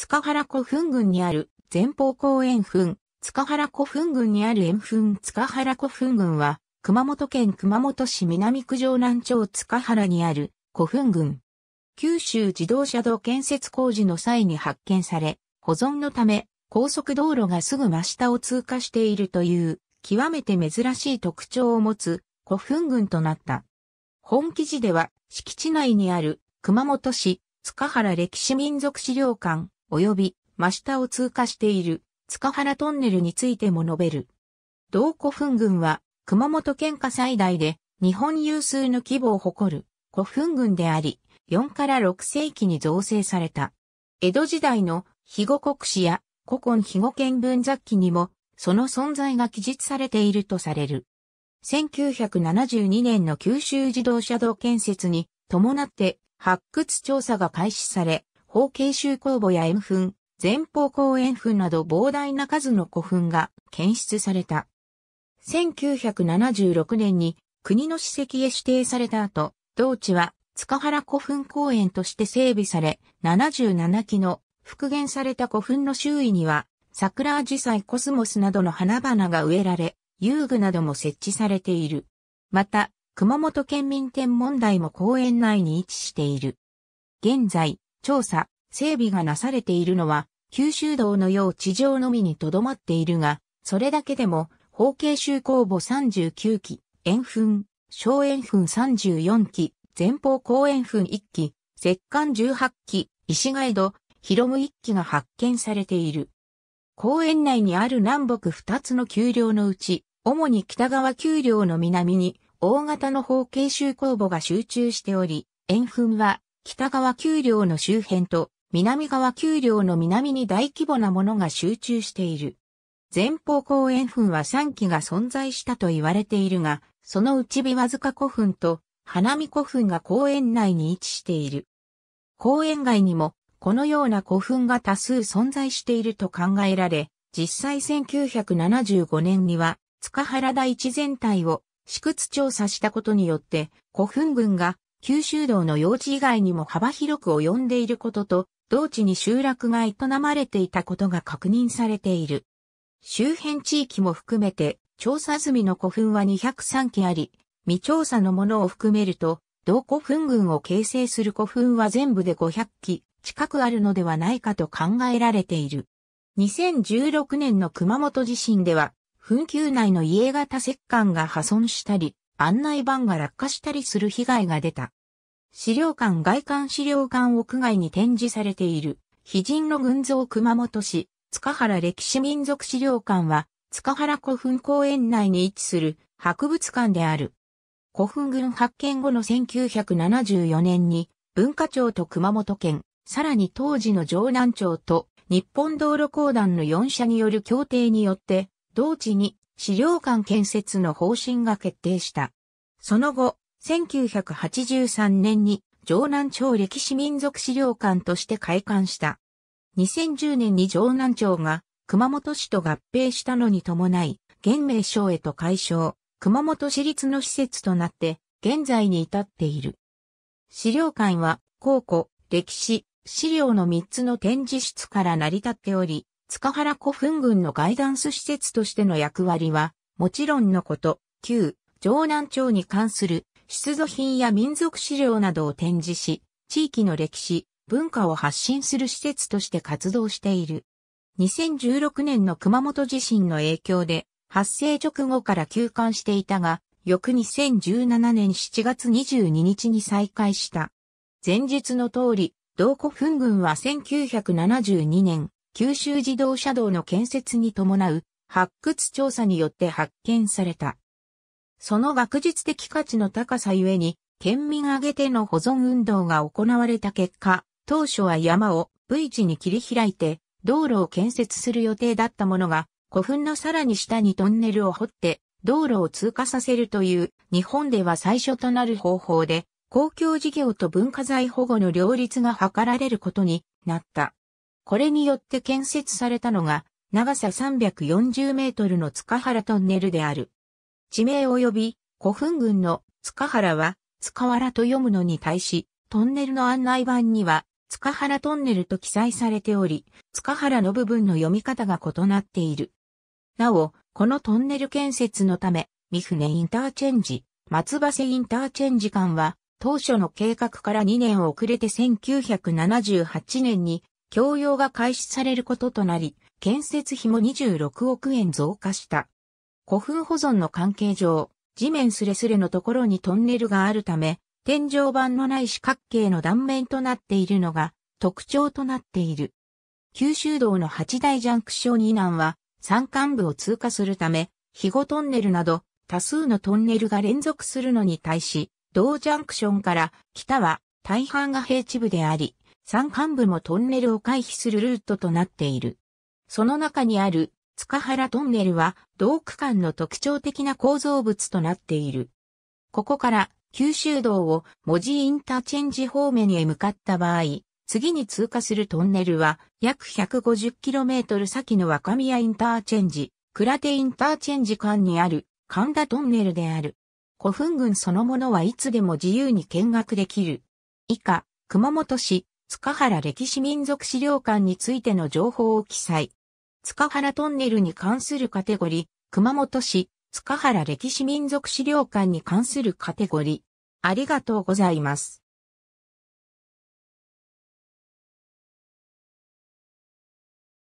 塚原古墳群にある前方公園墳、塚原古墳群にある円墳塚原古墳群は、熊本県熊本市南九条南町塚原にある古墳群。九州自動車道建設工事の際に発見され、保存のため高速道路がすぐ真下を通過しているという極めて珍しい特徴を持つ古墳群となった。本記事では敷地内にある熊本市塚原歴史民族資料館及び真下を通過している塚原トンネルについても述べる。同古墳群は熊本県下最大で日本有数の規模を誇る古墳群であり、4から6世紀に造成された。江戸時代の肥後国史や古今肥後見文雑記にもその存在が記述されているとされる。1972年の九州自動車道建設に伴って発掘調査が開始され、方形州公墓や円墳、前方後円墳など膨大な数の古墳が検出された。1976年に国の史跡へ指定された後、同地は塚原古墳公園として整備され、77基の復元された古墳の周囲には、桜アジサイコスモスなどの花々が植えられ、遊具なども設置されている。また、熊本県民天文台も公園内に位置している。現在、調査、整備がなされているのは、九州道のよう地上のみにとどまっているが、それだけでも、方形周公墓39基、円墳、小円墳34基、前方後円墳1基、石棺18基、石ガイド、広む1基が発見されている。公園内にある南北2つの丘陵のうち、主に北側丘陵の南に、大型の方形周公墓が集中しており、円墳は北側丘陵の周辺と南側丘陵の南に大規模なものが集中している。前方後円墳は3基が存在したと言われているが、そのうちわず塚古墳と花見古墳が公園内に位置している。公園外にもこのような古墳が多数存在していると考えられ、実際1975年には塚原大地全体を私屈調査したことによって古墳群が九州道の用地以外にも幅広く及んでいることと、同地に集落が営まれていたことが確認されている。周辺地域も含めて、調査済みの古墳は203基あり、未調査のものを含めると、同古墳群を形成する古墳は全部で500基近くあるのではないかと考えられている。2016年の熊本地震では、墳丘内の家型石棺が破損したり、案内板が落下したりする被害が出た。資料館外観資料館屋外に展示されている、秘人の群像熊本市、塚原歴史民族資料館は、塚原古墳公園内に位置する博物館である。古墳群発見後の1974年に、文化庁と熊本県、さらに当時の城南町と日本道路公団の4社による協定によって、同地に資料館建設の方針が決定した。その後、1983年に城南町歴史民族資料館として開館した。2010年に城南町が熊本市と合併したのに伴い、現名称へと解消、熊本市立の施設となって、現在に至っている。資料館は、考古、歴史、資料の3つの展示室から成り立っており、塚原古墳群のガイダンス施設としての役割は、もちろんのこと、旧、城南町に関する出土品や民族資料などを展示し、地域の歴史、文化を発信する施設として活動している。2016年の熊本地震の影響で、発生直後から休館していたが、翌2017年7月22日に再開した。前述の通り、同古墳群は1972年、九州自動車道の建設に伴う発掘調査によって発見された。その学術的価値の高さゆえに、県民挙げての保存運動が行われた結果、当初は山を V 字に切り開いて、道路を建設する予定だったものが、古墳のさらに下にトンネルを掘って、道路を通過させるという、日本では最初となる方法で、公共事業と文化財保護の両立が図られることになった。これによって建設されたのが、長さ340メートルの塚原トンネルである。地名及び古墳群の塚原は塚原と読むのに対し、トンネルの案内板には塚原トンネルと記載されており、塚原の部分の読み方が異なっている。なお、このトンネル建設のため、三船インターチェンジ、松橋インターチェンジ間は、当初の計画から2年遅れて1978年に供用が開始されることとなり、建設費も26億円増加した。古墳保存の関係上、地面すれすれのところにトンネルがあるため、天井板のない四角形の断面となっているのが特徴となっている。九州道の八大ジャンクション以南は山間部を通過するため、肥後トンネルなど多数のトンネルが連続するのに対し、同ジャンクションから北は大半が平地部であり、山間部もトンネルを回避するルートとなっている。その中にある塚原トンネルは同区間の特徴的な構造物となっている。ここから九州道を文字インターチェンジ方面へ向かった場合、次に通過するトンネルは約 150km 先の若宮インターチェンジ、倉手インターチェンジ間にある神田トンネルである。古墳群そのものはいつでも自由に見学できる。以下、熊本市、塚原歴史民族資料館についての情報を記載。塚原トンネルに関するカテゴリー、熊本市、塚原歴史民族資料館に関するカテゴリー。ありがとうございます。